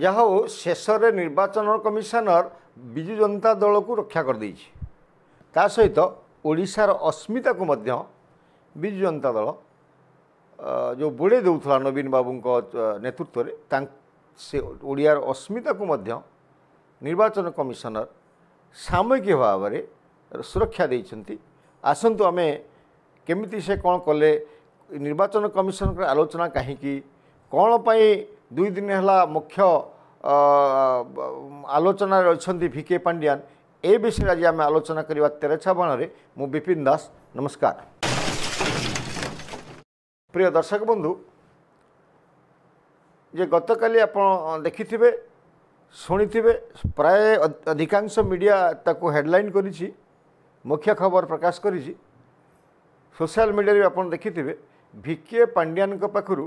যা হোক শেষরে নির্বাচন কমিশনর বিজু জনতা দলকে রক্ষা করে দিয়েছে তা সহিত ওড়িশার অস্মিতাকু মধ্যে বিজু জনতা দল যে বোড়াই দেওয়া নবীন বাবু নেতৃত্বের তা সে ওড়িয়ার অস্মিতাকু মধ্যে নির্বাচন কমিশনর সাময়িক ভাবে সুরক্ষা দিয়েছেন আসন্তু আমি কমিটি সে কম কলে নির্বাচন কমিশনর আলোচনা কাহিকি কম ଦୁଇ ଦିନ ହେଲା ମୁଖ୍ୟ ଆଲୋଚନାରେ ଅଛନ୍ତି ଭି କେ ପାଣ୍ଡିଆନ ଏ ବିଷୟରେ ଆଜି ଆମେ ଆଲୋଚନା କରିବା ତେରଛା ବାଣରେ ମୁଁ ବିପିନ ଦାସ ନମସ୍କାର ପ୍ରିୟ ଦର୍ଶକ ବନ୍ଧୁ ଯେ ଗତକାଲି ଆପଣ ଦେଖିଥିବେ ଶୁଣିଥିବେ ପ୍ରାୟ ଅଧିକାଂଶ ମିଡ଼ିଆ ତାକୁ ହେଡ଼ଲାଇନ୍ କରିଛି ମୁଖ୍ୟ ଖବର ପ୍ରକାଶ କରିଛି ସୋସିଆଲ ମିଡ଼ିଆରେ ବି ଆପଣ ଦେଖିଥିବେ ଭି କେ ପାଣ୍ଡିଆନଙ୍କ ପାଖରୁ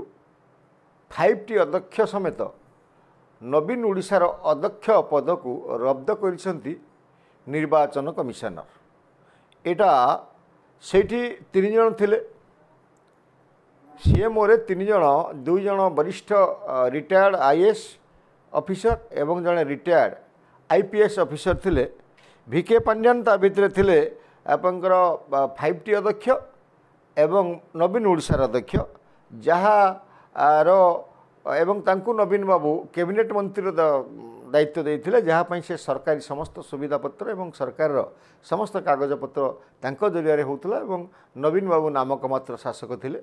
ଫାଇଭ୍ ଟି ଅଧ୍ୟକ୍ଷ ସମେତ ନବୀନ ଓଡ଼ିଶାର ଅଧ୍ୟକ୍ଷ ପଦକୁ ରବ୍ଦ କରିଛନ୍ତି ନିର୍ବାଚନ କମିଶନର ଏଇଟା ସେଇଠି ତିନି ଜଣ ଥିଲେ ସିଏମ୍ଓରେ ତିନି ଜଣ ଦୁଇ ଜଣ ବରିଷ୍ଠ ରିଟାୟାର୍ଡ଼ ଆଇ ଏସ୍ ଅଫିସର ଏବଂ ଜଣେ retired I P S officer ଥିଲେ ଭି କେ ପାଣ୍ଡିଆନ୍ ତା ଭିତରେ ଥିଲେ ଆପଣଙ୍କର ଫାଇଭ୍ ଟି ଅଧ୍ୟକ୍ଷ ଏବଂ ନବୀନ ଓଡ଼ିଶାର ଅଧ୍ୟକ୍ଷ ଯାହା ର ଏବଂ ତାଙ୍କୁ ନବୀନ ବାବୁ କ୍ୟାବିନେଟ୍ ମନ୍ତ୍ରୀର ଦାୟିତ୍ୱ ଦେଇଥିଲେ ଯାହା ପାଇଁ ସେ ସରକାରୀ ସମସ୍ତ ସୁବିଧାପତ୍ର ଏବଂ ସରକାରର ସମସ୍ତ କାଗଜପତ୍ର ତାଙ୍କ ଜରିଆରେ ହେଉଥିଲା ଏବଂ ନବୀନ ବାବୁ ନାମକ ମାତ୍ର ଶାସକ ଥିଲେ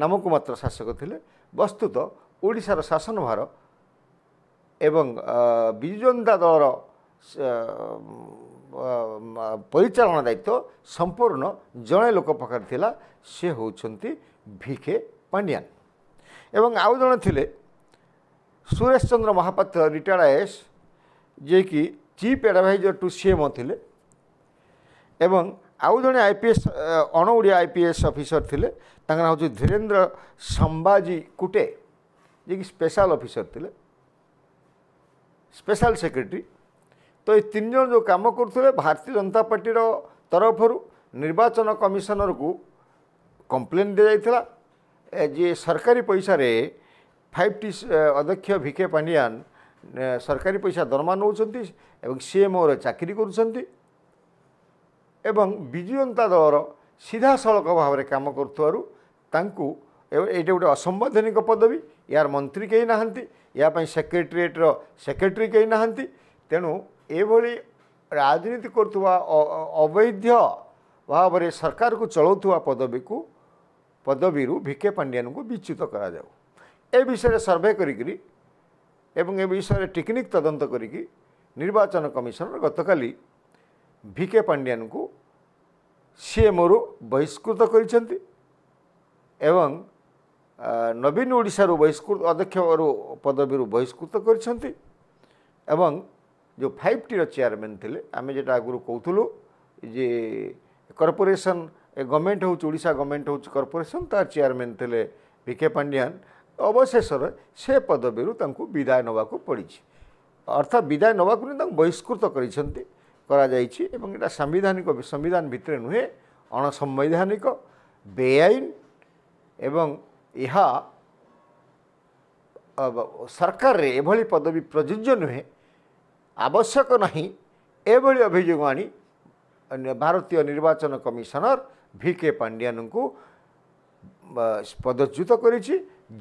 ନାମକୁ ମାତ୍ର ଶାସକ ଥିଲେ ବସ୍ତୁତ ଓଡ଼ିଶାର ଶାସନ ଭାର ଏବଂ ବିଜୁ ଜନତା ଦଳର ପରିଚାଳନା ଦାୟିତ୍ୱ ସମ୍ପୂର୍ଣ୍ଣ ଜଣେ ଲୋକ ପାଖରେ ଥିଲା ସେ ହେଉଛନ୍ତି ଭିକେ ପାଣ୍ଡିଆନ୍ ଏବଂ ଆଉ ଜଣେ ଥିଲେ Suresh Chandra Mahapatra retired I S ଯିଏକି ଚିଫ୍ ଆଡ଼ଭାଇଜର୍ ଟୁ ସିଏମ୍ଓ ଥିଲେ ଏବଂ ଆଉ ଜଣେ ଆଇ ପି ଏସ୍ ଅଣ Odia I P S officer ଥିଲେ ତାଙ୍କ ନାଁ ହେଉଛି ଧୀରେନ୍ଦ୍ର ସମ୍ବାଜୀ କୁଟେ ଯିଏକି ସ୍ପେଶାଲ ଅଫିସର ଥିଲେ ସ୍ପେଶାଲ ସେକ୍ରେଟେରୀ ତ ଏ ତିନି ଜଣ ଯେଉଁ କାମ କରୁଥିଲେ ଭାରତୀୟ ଜନତା ପାର୍ଟିର ତରଫରୁ ନିର୍ବାଚନ କମିଶନରକୁ କମ୍ପ୍ଲେନ୍ ଦିଆଯାଇଥିଲା ଯିଏ ସରକାରୀ ପଇସାରେ ଫାଇଭ୍ ଟି ଅଧ୍ୟକ୍ଷ ଭି କେ ପାଣ୍ଡିଆନ୍ ସରକାରୀ ପଇସା ଦରମା ନେଉଛନ୍ତି ଏବଂ ସିଏ ମୋର ଚାକିରି କରୁଛନ୍ତି ଏବଂ ବିଜୁ ଜନତା ଦଳର ସିଧାସଳଖ ଭାବରେ କାମ କରୁଥିବାରୁ ତାଙ୍କୁ ଏଇଟା ଗୋଟେ ଅସମ୍ବାଧାନିକ ପଦବୀ ଏହାର ମନ୍ତ୍ରୀ କେହି ନାହାନ୍ତି ଏହା ପାଇଁ ସେକ୍ରେଟେରିଏଟ୍ର ସେକ୍ରେଟେରୀ କେହି ନାହାନ୍ତି ତେଣୁ ଏଭଳି ରାଜନୀତି କରୁଥିବା ଅବୈଧ ଭାବରେ ସରକାରକୁ ଚଳାଉଥିବା ପଦବୀକୁ ପଦବୀରୁ ଭିକେ ପାଣ୍ଡିଆନଙ୍କୁ ବିଚ୍ୟୁତ କରାଯାଉ ଏ ବିଷୟରେ ସର୍ଭେ କରିକି ଏବଂ ଏ ବିଷୟରେ ଟିକନିକ୍ ତଦନ୍ତ କରିକି ନିର୍ବାଚନ କମିଶନର ଗତକାଲି ଭିକେ ପାଣ୍ଡିଆନଙ୍କୁ ସିଏମ୍ଓରୁ ବହିଷ୍କୃତ କରିଛନ୍ତି ଏବଂ ନବୀନ ଓଡ଼ିଶାରୁ ବହିଷ୍କୃତ ଅଧ୍ୟକ୍ଷରୁ ପଦବୀରୁ ବହିଷ୍କୃତ କରିଛନ୍ତି ଏବଂ ଯେଉଁ ଫାଇଭ୍ ଟିର ଚେୟାରମ୍ୟାନ୍ ଥିଲେ ଆମେ ଯେଟା ଆଗରୁ କହୁଥିଲୁ ଯେ କର୍ପୋରେସନ୍ ଏ ଗଭର୍ଣ୍ଣମେଣ୍ଟ ହେଉଛି ଓଡ଼ିଶା ଗଭର୍ଣ୍ଣମେଣ୍ଟ ହେଉଛି କର୍ପୋରେସନ୍ ତା'ର ଚେୟାରମ୍ୟାନ୍ ଥିଲେ ଭି କେ ପାଣ୍ଡିଆନ୍ ଅବଶେଷରେ ସେ ପଦବୀରୁ ତାଙ୍କୁ ବିଦାୟ ନେବାକୁ ପଡ଼ିଛି ଅର୍ଥାତ୍ ବିଦାୟ ନେବାକୁ ନେଇ ତାଙ୍କୁ ବହିଷ୍କୃତ କରିଛନ୍ତି କରାଯାଇଛି ଏବଂ ଏଇଟା ସାମ୍ବିଧାନିକ ସମ୍ବିଧାନ ଭିତରେ ନୁହେଁ ଅଣସମ୍ବିଧାନିକ ବେଆଇନ ଏବଂ ଏହା ସରକାରରେ ଏଭଳି ପଦବୀ ପ୍ରଯୁଜ୍ୟ ନୁହେଁ ଆବଶ୍ୟକ ନାହିଁ ଏଭଳି ଅଭିଯୋଗ ଆଣି ଭାରତୀୟ ନିର୍ବାଚନ କମିଶନର ଭି କେ ପାଣ୍ଡିଆନଙ୍କୁ ପଦଚ୍ୟୁତ କରିଛି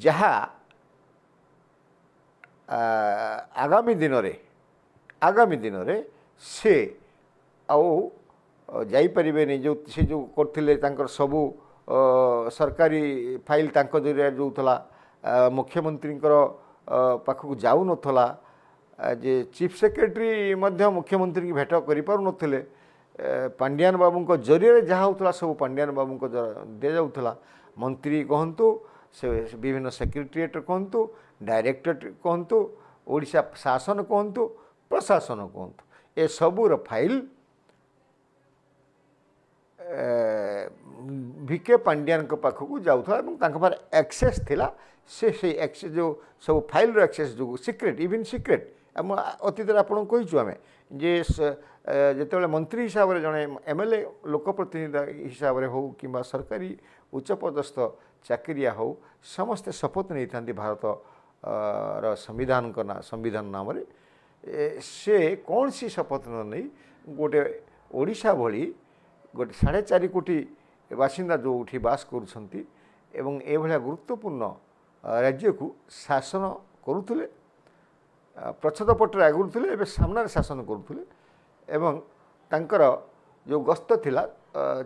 ଯାହା ଆଗାମୀ ଦିନରେ ଆଗାମୀ ଦିନରେ ସେ ଆଉ ଯାଇପାରିବେନି ଯେଉଁ ସେ ଯେଉଁ କରିଥିଲେ ତାଙ୍କର ସବୁ ସରକାରୀ ଫାଇଲ୍ ତାଙ୍କ ଜରିଆରେ ଯାଉଥିଲା ମୁଖ୍ୟମନ୍ତ୍ରୀଙ୍କର ପାଖକୁ ଯାଉନଥିଲା ଯେ ଚିଫ୍ ସେକ୍ରେଟେରୀ ମଧ୍ୟ ମୁଖ୍ୟମନ୍ତ୍ରୀଙ୍କୁ ଭେଟ କରିପାରୁନଥିଲେ पांडियान बाबू जरिए जहाँ हो सब पांडियान बाबू को दि जाऊला मंत्री कहतु से विभिन्न सेक्रेटेट कहतु डायरेक्टर कहतु ओडा शासन कहतु प्रशासन कहतु ए सबूर फाइल भिके पांडियान पाखक जाऊँ पर एक्सेस थिला से से एक्से जो सब फाइल एक्सेस जो सिक्रेट इवन सिक्रेट अतीत आपचु आम जे ଯେତେବେଳେ ମନ୍ତ୍ରୀ ହିସାବରେ ଜଣେ ଏମ୍ ଏଲ୍ ଏ ଲୋକପ୍ରତିନିଧି ହିସାବରେ ହେଉ କିମ୍ବା ସରକାରୀ ଉଚ୍ଚପଦସ୍ଥ ଚାକିରିଆ ହେଉ ସମସ୍ତେ ଶପଥ ନେଇଥାନ୍ତି ଭାରତର ସମ୍ବିଧାନଙ୍କ ନାଁ ସମ୍ବିଧାନ ନାମରେ ସେ କୌଣସି ଶପଥ ନ ନେଇ ଗୋଟେ ଓଡ଼ିଶା ଭଳି ଗୋଟେ ସାଢ଼େ ଚାରି କୋଟି ବାସିନ୍ଦା ଯେଉଁଠି ବାସ କରୁଛନ୍ତି ଏବଂ ଏଭଳିଆ ଗୁରୁତ୍ୱପୂର୍ଣ୍ଣ ରାଜ୍ୟକୁ ଶାସନ କରୁଥିଲେ ପ୍ରଚ୍ଛଦ ପଟରେ ଆଗରୁ ଏବେ ସାମ୍ନାରେ ଶାସନ କରୁଥିଲେ ଏବଂ ତାଙ୍କର ଯେଉଁ ଗସ୍ତ ଥିଲା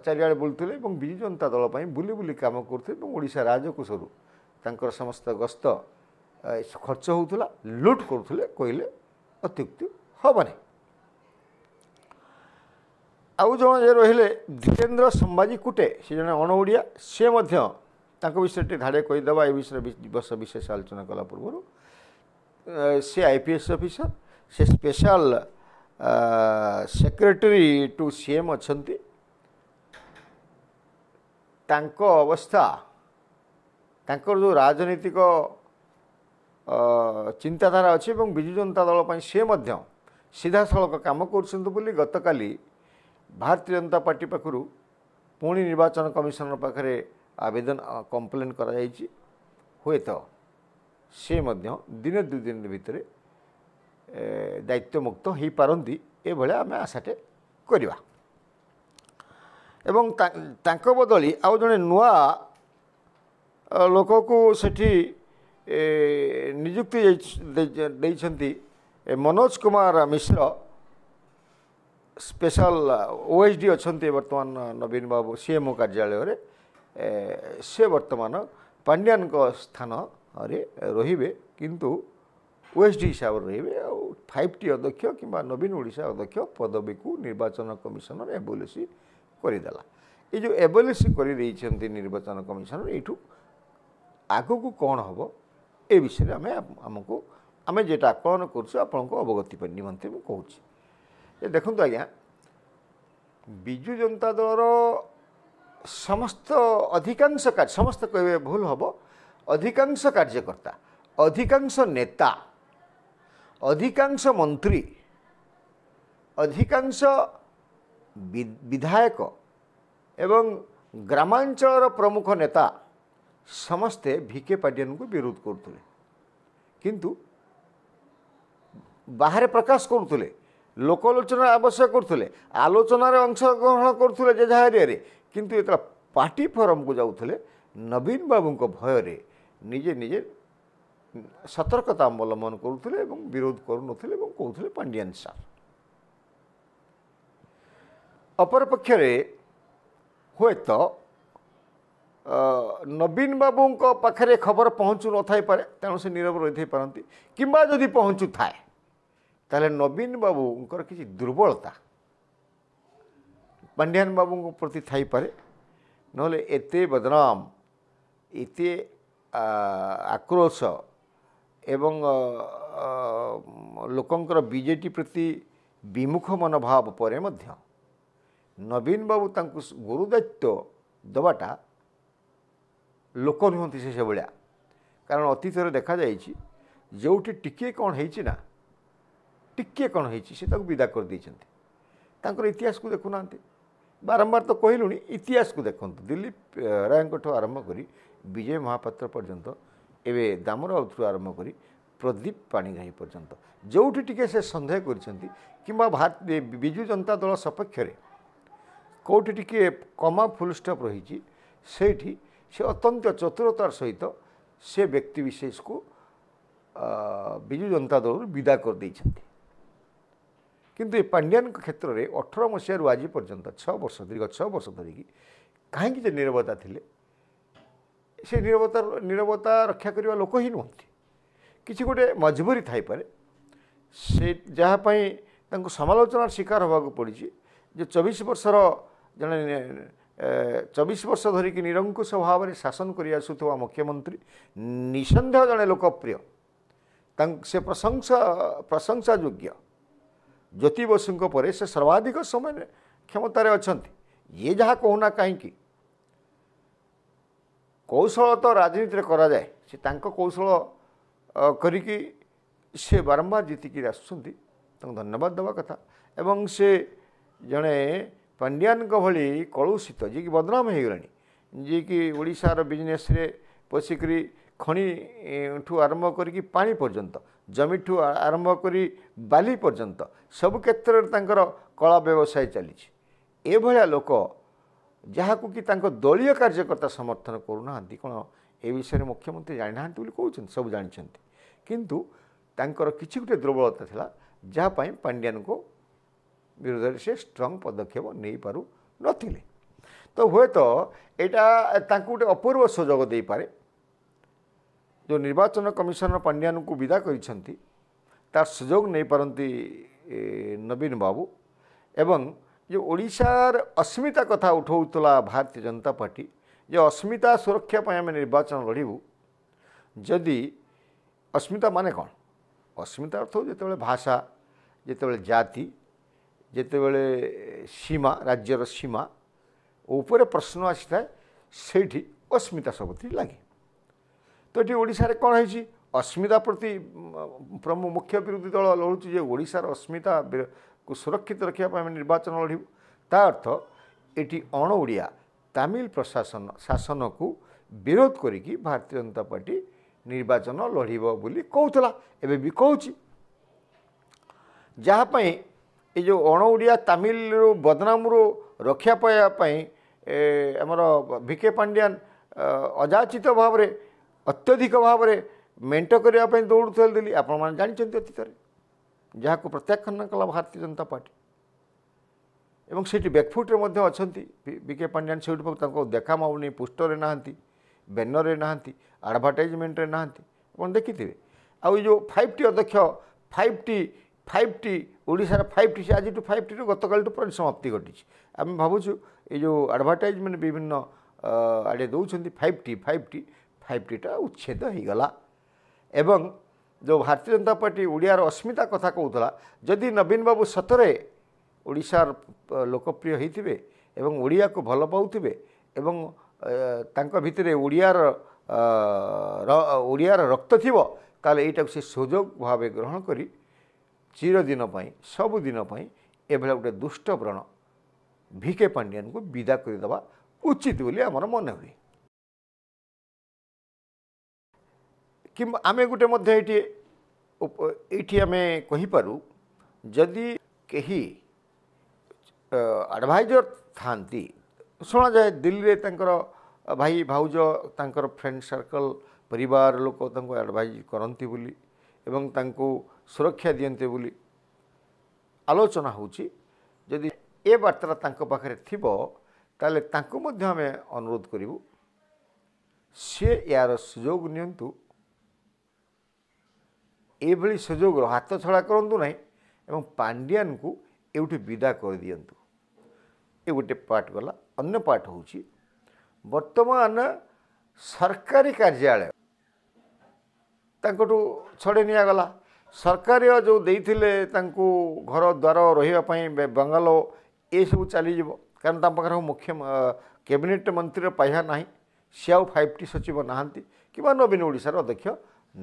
ଚାରିଆଡ଼େ ବୁଲୁଥିଲେ ଏବଂ ବିଜୁ ଜନତା ଦଳ ପାଇଁ ବୁଲି ବୁଲି କାମ କରୁଥିଲେ ଏବଂ ଓଡ଼ିଶା ରାଜକୋଷରୁ ତାଙ୍କର ସମସ୍ତ ଗସ୍ତ ଖର୍ଚ୍ଚ ହେଉଥିଲା ଲୁଟ୍ କରୁଥିଲେ କହିଲେ ଅତ୍ୟୁକ୍ତି ହେବନି ଆଉ ଜଣେ ଯେ ରହିଲେ ଧୀରେନ୍ଦ୍ର ସମ୍ବାଜୀ କୁଟେ ସେ ଜଣେ ଅଣ ଓଡ଼ିଆ ସେ ମଧ୍ୟ ତାଙ୍କ ବିଷୟରେ ଟିକେ ଧାଡ଼େ କହିଦେବା ଏ ବିଷୟରେ ଦିବସ ବିଶେଷ ଆଲୋଚନା କଲା ପୂର୍ବରୁ ସେ ଆଇ ପି ଏସ୍ ଅଫିସର ସେ ସ୍ପେଶାଲ ସେକ୍ରେଟେରୀ ଟୁ ସିଏମ୍ ଅଛନ୍ତି ତାଙ୍କ ଅବସ୍ଥା ତାଙ୍କର ଯେଉଁ ରାଜନୈତିକ ଚିନ୍ତାଧାରା ଅଛି ଏବଂ ବିଜୁ ଜନତା ଦଳ ପାଇଁ ସିଏ ମଧ୍ୟ ସିଧାସଳଖ କାମ କରୁଛନ୍ତି ବୋଲି ଗତକାଲି ଭାରତୀୟ ଜନତା ପାର୍ଟି ପାଖରୁ ପୁଣି ନିର୍ବାଚନ କମିଶନର ପାଖରେ ଆବେଦନ କମ୍ପ୍ଲେନ୍ କରାଯାଇଛି ହୁଏତ ସେ ମଧ୍ୟ ଦିନେ ଦୁଇ ଦିନ ଭିତରେ ଦାୟିତ୍ୱମୁକ୍ତ ହୋଇପାରନ୍ତି ଏଭଳିଆ ଆମେ ଆଶାଟେ କରିବା ଏବଂ ତାଙ୍କ ବଦଳି ଆଉ ଜଣେ ନୂଆ ଲୋକକୁ ସେଠି ନିଯୁକ୍ତି ଦେଇଛନ୍ତି Manoj Kumar Mishra special O S D ଅଛନ୍ତି ବର୍ତ୍ତମାନ ନବୀନ ବାବୁ ସି ଏମ୍ ଓ କାର୍ଯ୍ୟାଳୟରେ ସେ ବର୍ତ୍ତମାନ ପାଣ୍ଡିଆନଙ୍କ ସ୍ଥାନରେ ରହିବେ କିନ୍ତୁ ଓ ଏସ୍ ଡି ହିସାବରେ ରହିବେ ଫାଇଭ୍ ଟି ଅଧ୍ୟକ୍ଷ କିମ୍ବା ନବୀନ ଓଡ଼ିଶା ଅଧ୍ୟକ୍ଷ ପଦବୀକୁ ନିର୍ବାଚନ କମିଶନର ଏବୋଲିସି କରିଦେଲା ଏ ଯେଉଁ ଏବୋଲିସି କରିଦେଇଛନ୍ତି ନିର୍ବାଚନ କମିଶନର ଏଇଠୁ ଆଗକୁ କ'ଣ ହେବ ଏ ବିଷୟରେ ଆମେ ଆମକୁ ଆମେ ଯେଟା ଆକଳନ କରୁଛୁ ଆପଣଙ୍କୁ ଅବଗତି ପାଇଁ ନିମନ୍ତେ ମୁଁ କହୁଛି ଯେ ଦେଖନ୍ତୁ ଆଜ୍ଞା ବିଜୁ ଜନତା ଦଳର ସମସ୍ତ ଅଧିକାଂଶ କାର୍ଯ୍ୟ ସମସ୍ତେ କହିବେ ଭୁଲ ହେବ ଅଧିକାଂଶ କାର୍ଯ୍ୟକର୍ତ୍ତା ଅଧିକାଂଶ ନେତା ଅଧିକାଂଶ ମନ୍ତ୍ରୀ ଅଧିକାଂଶ ବିଧାୟକ ଏବଂ ଗ୍ରାମାଞ୍ଚଳର ପ୍ରମୁଖ ନେତା ସମସ୍ତେ ଭିକେ ପାଟିଆନଙ୍କୁ ବିରୋଧ କରୁଥିଲେ କିନ୍ତୁ ବାହାରେ ପ୍ରକାଶ କରୁଥିଲେ ଲୋକଲୋଚନା ଆବଶ୍ୟକ କରୁଥିଲେ ଆଲୋଚନାରେ ଅଂଶଗ୍ରହଣ କରୁଥିଲେ ଯେ ଯାହା ଏରିଆରେ କିନ୍ତୁ ଯେତେବେଳେ ପାର୍ଟି ଫୋରମ୍କୁ ଯାଉଥିଲେ ନବୀନ ବାବୁଙ୍କ ଭୟରେ ନିଜେ ନିଜେ ସତର୍କତା ଅବଲମ୍ବନ କରୁଥିଲେ ଏବଂ ବିରୋଧ କରୁନଥିଲେ ଏବଂ କହୁଥିଲେ ପାଣ୍ଡିଆନ ସାର୍ ଅପରପକ୍ଷରେ ହୁଏତ ନବୀନ ବାବୁଙ୍କ ପାଖରେ ଖବର ପହଞ୍ଚୁ ନଥାଇପାରେ ତେଣୁ ସେ ନିରବ ରହିଥାଇପାରନ୍ତି କିମ୍ବା ଯଦି ପହଞ୍ଚୁଥାଏ ତାହେଲେ ନବୀନ ବାବୁଙ୍କର କିଛି ଦୁର୍ବଳତା ପାଣ୍ଡିଆନ ବାବୁଙ୍କ ପ୍ରତି ଥାଇପାରେ ନହେଲେ ଏତେ ବଦନାମ ଏତେ ଆକ୍ରୋଶ ଏବଂ ଲୋକଙ୍କର ବିଜେଡ଼ି ପ୍ରତି ବିମୁଖ ମନୋଭାବ ପରେ ମଧ୍ୟ ନବୀନ ବାବୁ ତାଙ୍କୁ ଗୁରୁଦାୟିତ୍ୱ ଦେବାଟା ଲୋକ ନୁହନ୍ତି ସେ ସେଭଳିଆ କାରଣ ଅତୀତରେ ଦେଖାଯାଇଛି ଯେଉଁଠି ଟିକିଏ କ'ଣ ହେଇଛି ନା ଟିକିଏ କ'ଣ ହେଇଛି ସେ ତାକୁ ବିଦା କରିଦେଇଛନ୍ତି ତାଙ୍କର ଇତିହାସକୁ ଦେଖୁନାହାନ୍ତି ବାରମ୍ବାର ତ କହିଲୁଣି ଇତିହାସକୁ ଦେଖନ୍ତୁ ଦିଲ୍ଲୀପ ରାୟଙ୍କଠୁ ଆରମ୍ଭ କରି ବିଜୟ ମହାପାତ୍ର ପର୍ଯ୍ୟନ୍ତ ଏବେ ଦାମରାଉତରୁ ଆରମ୍ଭ କରି ପ୍ରଦୀପ ପାଣିଗ୍ରାହୀ ପର୍ଯ୍ୟନ୍ତ ଯେଉଁଠି ଟିକିଏ ସେ ସନ୍ଦେହ କରିଛନ୍ତି କିମ୍ବା ଭାର ବିଜୁ ଜନତା ଦଳ ସପକ୍ଷରେ କେଉଁଠି ଟିକିଏ କମା ଫୁଲଷ୍ଟପ୍ ରହିଛି ସେଇଠି ସେ ଅତ୍ୟନ୍ତ ଚତୁରତାର ସହିତ ସେ ବ୍ୟକ୍ତିବିଶେଷକୁ ବିଜୁ ଜନତା ଦଳରୁ ବିଦା କରିଦେଇଛନ୍ତି କିନ୍ତୁ ଏ ପାଣ୍ଡିଆନଙ୍କ କ୍ଷେତ୍ରରେ ଅଠର ମସିହାରୁ ଆଜି ପର୍ଯ୍ୟନ୍ତ ଛଅ ବର୍ଷ ଦୀର୍ଘ ଛଅ ବର୍ଷ ଧରିକି କାହିଁକି ଯେ ନିରବତା ଥିଲେ ସେ ନିରବତା ନିରବତା ରକ୍ଷା କରିବା ଲୋକ ହିଁ ନୁହନ୍ତି କିଛି ଗୋଟେ ମଜବୁରୀ ଥାଇପାରେ ସେ ଯାହା ପାଇଁ ତାଙ୍କୁ ସମାଲୋଚନାର ଶିକାର ହେବାକୁ ପଡ଼ିଛି ଯେ ଚବିଶ ବର୍ଷର ଜଣେ ଚବିଶ ବର୍ଷ ଧରିକି ନିରଙ୍କୁଶ ଭାବରେ ଶାସନ କରି ଆସୁଥିବା ମୁଖ୍ୟମନ୍ତ୍ରୀ ନିଃସନ୍ଦେହ ଜଣେ ଲୋକପ୍ରିୟ ତାଙ୍କ ସେ ପ୍ରଶଂସା ପ୍ରଶଂସା ଯୋଗ୍ୟ ଜ୍ୟୋତି ବସୁଙ୍କ ପରେ ସେ ସର୍ବାଧିକ ସମୟ କ୍ଷମତାରେ ଅଛନ୍ତି ଇଏ ଯାହା କହୁନା କାହିଁକି କୌଶଳ ତ ରାଜନୀତିରେ କରାଯାଏ ସେ ତାଙ୍କ କୌଶଳ କରିକି ସେ ବାରମ୍ବାର ଜିତିକି ଆସୁଛନ୍ତି ତାଙ୍କୁ ଧନ୍ୟବାଦ ଦେବା କଥା ଏବଂ ସେ ଜଣେ ପାଣ୍ଡିଆନଙ୍କ ଭଳି କଳୁଷିତ ଯିଏକି ବଦନାମ ହୋଇଗଲେଣି ଯିଏକି ଓଡ଼ିଶାର ବିଜନେସ୍ରେ ପଶିକରି ଖଣିଠୁ ଆରମ୍ଭ କରିକି ପାଣି ପର୍ଯ୍ୟନ୍ତ ଜମିଠୁ ଆରମ୍ଭ କରି ବାଲି ପର୍ଯ୍ୟନ୍ତ ସବୁ କ୍ଷେତ୍ରରେ ତାଙ୍କର କଳା ବ୍ୟବସାୟ ଚାଲିଛି ଏଭଳିଆ ଲୋକ ଯାହାକୁ କି ତାଙ୍କ ଦଳୀୟ କାର୍ଯ୍ୟକର୍ତ୍ତା ସମର୍ଥନ କରୁନାହାନ୍ତି କ'ଣ ଏ ବିଷୟରେ ମୁଖ୍ୟମନ୍ତ୍ରୀ ଜାଣିନାହାନ୍ତି ବୋଲି କହୁଛନ୍ତି ସବୁ ଜାଣିଛନ୍ତି କିନ୍ତୁ ତାଙ୍କର କିଛି ଗୋଟେ ଦୁର୍ବଳତା ଥିଲା ଯାହା ପାଇଁ ପାଣ୍ଡିଆନଙ୍କୁ ବିରୋଧରେ ସେ ଷ୍ଟ୍ରଙ୍ଗ୍ ପଦକ୍ଷେପ ନେଇପାରୁନଥିଲେ ତ ହୁଏତ ଏଇଟା ତାଙ୍କୁ ଗୋଟେ ଅପୂର୍ବ ସୁଯୋଗ ଦେଇପାରେ ଯେଉଁ ନିର୍ବାଚନ କମିଶନର ପାଣ୍ଡିଆନଙ୍କୁ ବିଦା କରିଛନ୍ତି ତା ସୁଯୋଗ ନେଇପାରନ୍ତି ନବୀନ ବାବୁ ଏବଂ যে ওড়িশার অস্মিতা কথা উঠাউলা ভারতীয় জনতা পার্টি যে অস্মিতা সুরক্ষা আমি নির্বাচন লড়বু যদি অস্মিতা মানে কণ অস্মিতা অর্থ যেতবে ভাষা যেতবে জাতি যেতবে সীমা রাজ্যর সীমা উপরে প্রশ্ন আসি থাকে সেইটি অস্মিতা শব্দটি লাগে তো এটি ওড়িশার কণ হয়েছি অস্মিতা প্রতি প্রমুখ মুখ্য বিরোধী দল লড়ুছি যে ওড়িশার অস্মিতা କୁ ସୁରକ୍ଷିତ ରଖିବା ପାଇଁ ଆମେ ନିର୍ବାଚନ ଲଢ଼ିବୁ ତା ଅର୍ଥ ଏଠି ଅଣ ଓଡ଼ିଆ ତାମିଲ ପ୍ରଶାସନ ଶାସନକୁ ବିରୋଧ କରିକି ଭାରତୀୟ ଜନତା ପାର୍ଟି ନିର୍ବାଚନ ଲଢ଼ିବ ବୋଲି କହୁଥିଲା ଏବେ ବି କହୁଛି ଯାହା ପାଇଁ ଏ ଯେଉଁ ଅଣ ଓଡ଼ିଆ ତାମିଲରୁ ବଦନାମରୁ ରକ୍ଷା ପାଇବା ପାଇଁ ଆମର ଭିକେ ପାଣ୍ଡିଆନ ଅଯାଚିତ ଭାବରେ ଅତ୍ୟଧିକ ଭାବରେ ମେଣ୍ଟ କରିବା ପାଇଁ ଦୌଡ଼ୁଥିଲି ଆପଣମାନେ ଜାଣିଛନ୍ତି ଅତୀତରେ ଯାହାକୁ ପ୍ରତ୍ୟାଖ୍ୟାନ କଲା ଭାରତୀୟ ଜନତା ପାର୍ଟି ଏବଂ ସେଠି ବ୍ୟାକଫୁଟ୍ରେ ମଧ୍ୟ ଅଛନ୍ତି ବିକେ ପାଣ୍ଡିଆନ୍ ସେଇଠୁ ତାଙ୍କୁ ଦେଖା ମାଉନି ପୋଷ୍ଟରରେ ନାହାନ୍ତି ବ୍ୟାନରରେ ନାହାନ୍ତି ଆଡ଼ଭର୍ଟାଇଜମେଣ୍ଟରେ ନାହାନ୍ତି ଆପଣ ଦେଖିଥିବେ ଆଉ ଏଇ ଯେଉଁ ଫାଇଭ୍ ଟି ଅଧ୍ୟକ୍ଷ ଫାଇଭ୍ ଟି ଫାଇଭ୍ ଟି ଓଡ଼ିଶାର ଫାଇଭ୍ ଟି ଆଜିଠୁ ଫାଇଭ୍ ଟିରୁ ଗତକାଲିଠୁ ପରିସମାପ୍ତି ଘଟିଛି ଆମେ ଭାବୁଛୁ ଏଇ ଯେଉଁ ଆଡ଼ଭର୍ଟାଇଜମେଣ୍ଟ ବିଭିନ୍ନ ଆଡ଼େ ଦେଉଛନ୍ତି five T five T five ଟିଟା ଉଚ୍ଛେଦ ହୋଇଗଲା ଏବଂ ଯେଉଁ ଭାରତୀୟ ଜନତା ପାର୍ଟି ଓଡ଼ିଆର ଅସ୍ମିତା କଥା କହୁଥିଲା ଯଦି ନବୀନ ବାବୁ ସତରେ ଓଡ଼ିଶାର ଲୋକପ୍ରିୟ ହୋଇଥିବେ ଏବଂ ଓଡ଼ିଆକୁ ଭଲ ପାଉଥିବେ ଏବଂ ତାଙ୍କ ଭିତରେ ଓଡ଼ିଆର ଓଡ଼ିଆର ରକ୍ତ ଥିବ ତାହେଲେ ଏଇଟାକୁ ସେ ସୁଯୋଗ ଭାବେ ଗ୍ରହଣ କରି ଚିରଦିନ ପାଇଁ ସବୁଦିନ ପାଇଁ ଏଭଳିଆ ଗୋଟେ ଦୁଷ୍ଟବ୍ରଣ ଭି କେ ପାଣ୍ଡିଆନଙ୍କୁ ବିଦା କରିଦେବା ଉଚିତ ବୋଲି ଆମର ମନେ କିମ୍ବା ଆମେ ଗୋଟେ ମଧ୍ୟ ଏଇଠି ଏଇଠି ଆମେ କହିପାରୁ ଯଦି କେହି ଆଡ଼ଭାଇଜର୍ ଥାଆନ୍ତି ଶୁଣାଯାଏ ଦିଲ୍ଲୀରେ ତାଙ୍କର ଭାଇ ଭାଉଜ ତାଙ୍କର ଫ୍ରେଣ୍ଡ ସର୍କଲ୍ ପରିବାର ଲୋକ ତାଙ୍କୁ ଆଡ଼ଭାଇଜ୍ କରନ୍ତି ବୋଲି ଏବଂ ତାଙ୍କୁ ସୁରକ୍ଷା ଦିଅନ୍ତେ ବୋଲି ଆଲୋଚନା ହେଉଛି ଯଦି ଏ ବାର୍ତ୍ତା ତାଙ୍କ ପାଖରେ ଥିବ ତାହେଲେ ତାଙ୍କୁ ମଧ୍ୟ ଆମେ ଅନୁରୋଧ କରିବୁ ସିଏ ଏହାର ସୁଯୋଗ ନିଅନ୍ତୁ ଏଭଳି ସୁଯୋଗର ହାତ ଛଡ଼ା କରନ୍ତୁ ନାହିଁ ଏବଂ ପାଣ୍ଡିଆନକୁ ଏଉଠି ବିଦା କରିଦିଅନ୍ତୁ ଏ ଗୋଟେ ପାର୍ଟ ଗଲା ଅନ୍ୟ ପାର୍ଟ ହେଉଛି ବର୍ତ୍ତମାନ ସରକାରୀ କାର୍ଯ୍ୟାଳୟ ତାଙ୍କଠୁ ଛଡ଼େଇ ନିଆଗଲା ସରକାରୀ ଯେଉଁ ଦେଇଥିଲେ ତାଙ୍କୁ ଘର ଦ୍ୱାର ରହିବା ପାଇଁ ବଙ୍ଗଲୋ ଏସବୁ ଚାଲିଯିବ କାରଣ ତାଙ୍କ ପାଖରେ ଆଉ ମୁଖ୍ୟ କ୍ୟାବିନେଟ୍ ମନ୍ତ୍ରୀର ପାହ୍ୟା ନାହିଁ ସେ ଆଉ ଫାଇଭ୍ ଟି ସଚିବ ନାହାନ୍ତି କିମ୍ବା ନବୀନ ଓଡ଼ିଶାର ଅଧ୍ୟକ୍ଷ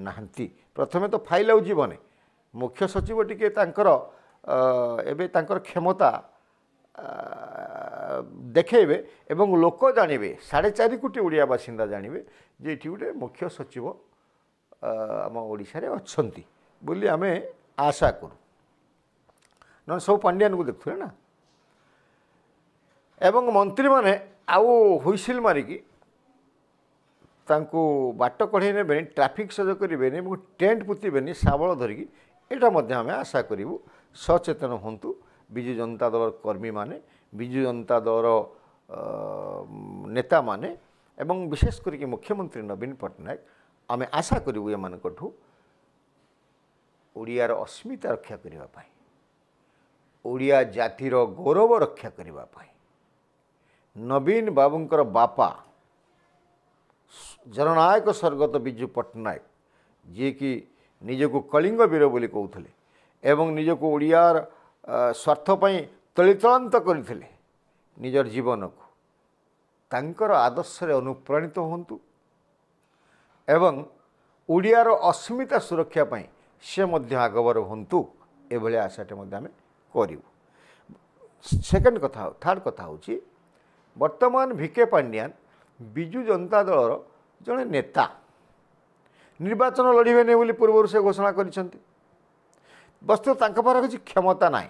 ନାହାନ୍ତି ପ୍ରଥମେ ତ ଫାଇଲ୍ ଆଉ ଯିବନି ମୁଖ୍ୟ ସଚିବ ଟିକିଏ ତାଙ୍କର ଏବେ ତାଙ୍କର କ୍ଷମତା ଦେଖେଇବେ ଏବଂ ଲୋକ ଜାଣିବେ ସାଢ଼େ ଚାରି କୋଟି ଓଡ଼ିଆ ବାସିନ୍ଦା ଜାଣିବେ ଯେ ଏଠି ଗୋଟେ ମୁଖ୍ୟ ସଚିବ ଆମ ଓଡ଼ିଶାରେ ଅଛନ୍ତି ବୋଲି ଆମେ ଆଶା କରୁ ନହେଲେ ସବୁ ପାଣ୍ଡିଆନଙ୍କୁ ଦେଖୁଥିଲେ ନା ଏବଂ ମନ୍ତ୍ରୀମାନେ ଆଉ ହୁଇସିଲ୍ ମାରିକି ତାଙ୍କୁ ବାଟ କଢ଼େଇ ନେବେନି ଟ୍ରାଫିକ୍ ସଜ କରିବେନି ଏବଂ ଟେଣ୍ଟ ପୁତିବେନି ଶାବଳ ଧରିକି ଏଇଟା ମଧ୍ୟ ଆମେ ଆଶା କରିବୁ ସଚେତନ ହୁଅନ୍ତୁ ବିଜୁ ଜନତା ଦଳର କର୍ମୀମାନେ ବିଜୁ ଜନତା ଦଳର ନେତାମାନେ ଏବଂ ବିଶେଷ କରିକି ମୁଖ୍ୟମନ୍ତ୍ରୀ ନବୀନ ପଟ୍ଟନାୟକ ଆମେ ଆଶା କରିବୁ ଏମାନଙ୍କଠୁ ଓଡ଼ିଆର ଅସ୍ମିତା ରକ୍ଷା କରିବା ପାଇଁ ଓଡ଼ିଆ ଜାତିର ଗୌରବ ରକ୍ଷା କରିବା ପାଇଁ ନବୀନ ବାବୁଙ୍କର ବାପା ଜନନାୟକ ସ୍ୱର୍ଗତ ବିଜୁ ପଟ୍ଟନାୟକ ଯିଏକି ନିଜକୁ କଳିଙ୍ଗ ବୀର ବୋଲି କହୁଥିଲେ ଏବଂ ନିଜକୁ ଓଡ଼ିଆର ସ୍ୱାର୍ଥ ପାଇଁ ତଳିତଳାନ୍ତ କରିଥିଲେ ନିଜର ଜୀବନକୁ ତାଙ୍କର ଆଦର୍ଶରେ ଅନୁପ୍ରାଣିତ ହୁଅନ୍ତୁ ଏବଂ ଓଡ଼ିଆର ଅସ୍ମିତା ସୁରକ୍ଷା ପାଇଁ ସେ ମଧ୍ୟ ଆଗଭର ହୁଅନ୍ତୁ ଏଭଳିଆ ଆଶାଟି ମଧ୍ୟ ଆମେ କରିବୁ ସେକେଣ୍ଡ କଥା ଥାର୍ଡ଼ କଥା ହେଉଛି ବର୍ତ୍ତମାନ ଭିକେ ପାଣ୍ଡିଆନ୍ বিজু জনতা দলর জনে নেতা নির্বাচন লড়বে নে বলে পূর্ব সে ঘোষণা করেছেন বস্তু তাঁর কিছু ক্ষমতা নাই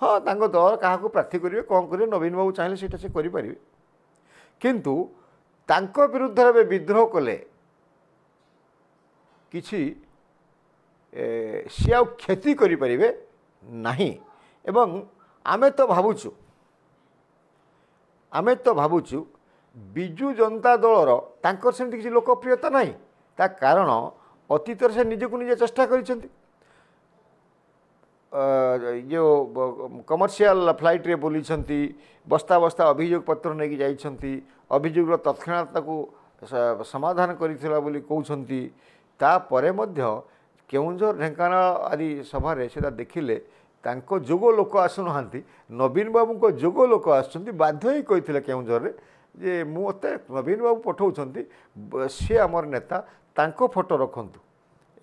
হ্যাঁ তাঁর দল কাহক প্রার্থী করবে কম করবে নবীনবাবু চাইলে সেটা সে করে কিন্তু তাঁর বিরুদ্ধে এবার বিদ্রোহ কলে কিছু সি আতি করে পে না এবং আমি তো ভাবুছু আমি তো ভাবুছু ବିଜୁ ଜନତା ଦଳର ତାଙ୍କର ସେମିତି କିଛି ଲୋକପ୍ରିୟତା ନାହିଁ ତା କାରଣ ଅତୀତରେ ସେ ନିଜକୁ ନିଜେ ଚେଷ୍ଟା କରିଛନ୍ତି ଯେଉଁ କମର୍ସିଆଲ ଫ୍ଲାଇଟ୍ରେ ବୁଲିଛନ୍ତି ବସ୍ତା ବସ୍ତା ଅଭିଯୋଗ ପତ୍ର ନେଇକି ଯାଇଛନ୍ତି ଅଭିଯୋଗର ତତ୍କ୍ଷଣାତ୍ ତାକୁ ସମାଧାନ କରିଥିଲା ବୋଲି କହୁଛନ୍ତି ତାପରେ ମଧ୍ୟ କେଉଁଝର ଢେଙ୍କାନାଳ ଆଦି ସଭାରେ ସେଟା ଦେଖିଲେ ତାଙ୍କ ଯୋଗ ଲୋକ ଆସୁନାହାନ୍ତି ନବୀନ ବାବୁଙ୍କ ଯୋଗ ଲୋକ ଆସୁଛନ୍ତି ବାଧ୍ୟ ହିଁ କହିଥିଲେ କେଉଁଝରରେ ଯେ ମୁଁ ମୋତେ ନବୀନ ବାବୁ ପଠାଉଛନ୍ତି ସିଏ ଆମର ନେତା ତାଙ୍କ ଫଟୋ ରଖନ୍ତୁ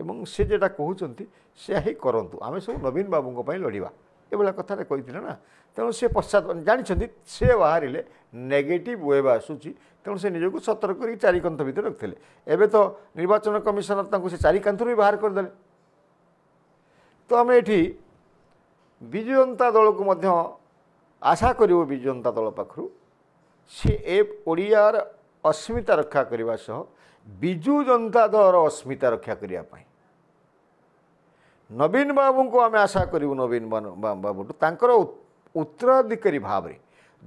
ଏବଂ ସେ ଯେଉଁଟା କହୁଛନ୍ତି ସେ ହିଁ କରନ୍ତୁ ଆମେ ସବୁ ନବୀନ ବାବୁଙ୍କ ପାଇଁ ଲଢ଼ିବା ଏଭଳିଆ କଥାରେ କହିଥିଲେ ନା ତେଣୁ ସେ ପଶ୍ଚାତ ଜାଣିଛନ୍ତି ସେ ବାହାରିଲେ ନେଗେଟିଭ୍ ୱେବ୍ ଆସୁଛି ତେଣୁ ସେ ନିଜକୁ ସତର୍କ କରିକି ଚାରିକାନ୍ଥ ଭିତରେ ରଖିଥିଲେ ଏବେ ତ ନିର୍ବାଚନ କମିଶନର ତାଙ୍କୁ ସେ ଚାରିକାନ୍ଥରୁ ବି ବାହାର କରିଦେଲେ ତ ଆମେ ଏଠି ବିଜୁ ଜନତା ଦଳକୁ ମଧ୍ୟ ଆଶା କରିବୁ ବିଜୁ ଜନତା ଦଳ ପାଖରୁ ସେ ଏପ୍ ଓଡ଼ିଆର ଅସ୍ମିତା ରକ୍ଷା କରିବା ସହ ବିଜୁ ଜନତା ଦଳର ଅସ୍ମିତା ରକ୍ଷା କରିବା ପାଇଁ ନବୀନ ବାବୁଙ୍କୁ ଆମେ ଆଶା କରିବୁ ନବୀନ ବାବୁଠୁ ତାଙ୍କର ଉତ୍ତରାଧିକାରୀ ଭାବରେ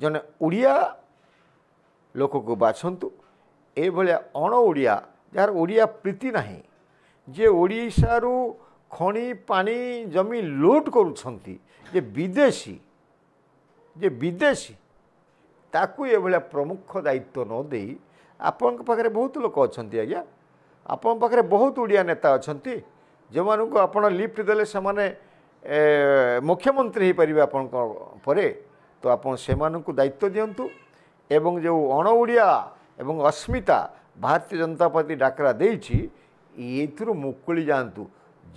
ଜଣେ ଓଡ଼ିଆ ଲୋକକୁ ବାଛନ୍ତୁ ଏଭଳିଆ ଅଣ ଓଡ଼ିଆ ଯାହାର ଓଡ଼ିଆ ପ୍ରୀତି ନାହିଁ ଯେ ଓଡ଼ିଶାରୁ ଖଣି ପାଣି ଜମି ଲୁଟ୍ କରୁଛନ୍ତି ଯେ ବିଦେଶୀ ଯେ ବିଦେଶୀ ତାକୁ ଏଭଳିଆ ପ୍ରମୁଖ ଦାୟିତ୍ୱ ନ ଦେଇ ଆପଣଙ୍କ ପାଖରେ ବହୁତ ଲୋକ ଅଛନ୍ତି ଆଜ୍ଞା ଆପଣଙ୍କ ପାଖରେ ବହୁତ ଓଡ଼ିଆ ନେତା ଅଛନ୍ତି ଯେଉଁମାନଙ୍କୁ ଆପଣ ଲିଫ୍ଟ ଦେଲେ ସେମାନେ ମୁଖ୍ୟମନ୍ତ୍ରୀ ହୋଇପାରିବେ ଆପଣଙ୍କ ପରେ ତ ଆପଣ ସେମାନଙ୍କୁ ଦାୟିତ୍ୱ ଦିଅନ୍ତୁ ଏବଂ ଯେଉଁ ଅଣ ଓଡ଼ିଆ ଏବଂ ଅସ୍ମିତା ଭାରତୀୟ ଜନତା ପାର୍ଟି ଡାକରା ଦେଇଛି ଏଥିରୁ ମୁକୁଳି ଯାଆନ୍ତୁ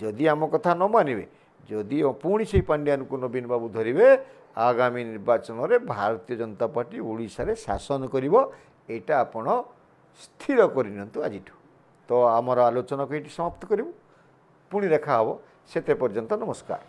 ଯଦି ଆମ କଥା ନ ମାନିବେ ଯଦି ପୁଣି ସେଇ ପାଣ୍ଡିଆନକୁ ନବୀନ ବାବୁ ଧରିବେ ଆଗାମୀ ନିର୍ବାଚନରେ ଭାରତୀୟ ଜନତା ପାର୍ଟି ଓଡ଼ିଶାରେ ଶାସନ କରିବ ଏଇଟା ଆପଣ ସ୍ଥିର କରିନିଅନ୍ତୁ ଆଜିଠୁ ତ ଆମର ଆଲୋଚନାକୁ ଏଇଠି ସମାପ୍ତ କରିବୁ ପୁଣି ଦେଖା ହେବ ସେତେ ପର୍ଯ୍ୟନ୍ତ ନମସ୍କାର